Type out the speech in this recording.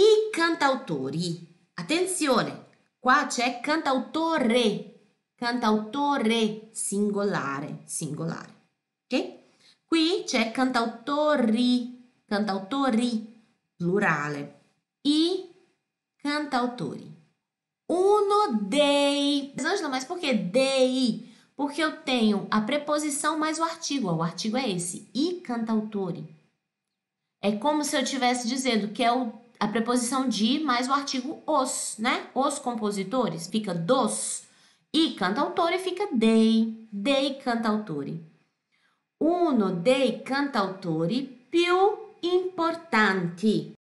I cantautori. Attenzione, qua c'è cantautore, cantautore singolare, singolare. Ok? Qui c'è cantautori, cantautori plurale. I cantautori. Uno dei. Angela, mas por que dei? Porque eu tenho a preposição mais o artigo. O artigo é esse. I cantautore. É como se eu estivesse dizendo que é o a preposição de mais o artigo os, né? Os compositores fica dos e cantautore fica dei, dei cantautore. Uno dei cantautori più importanti.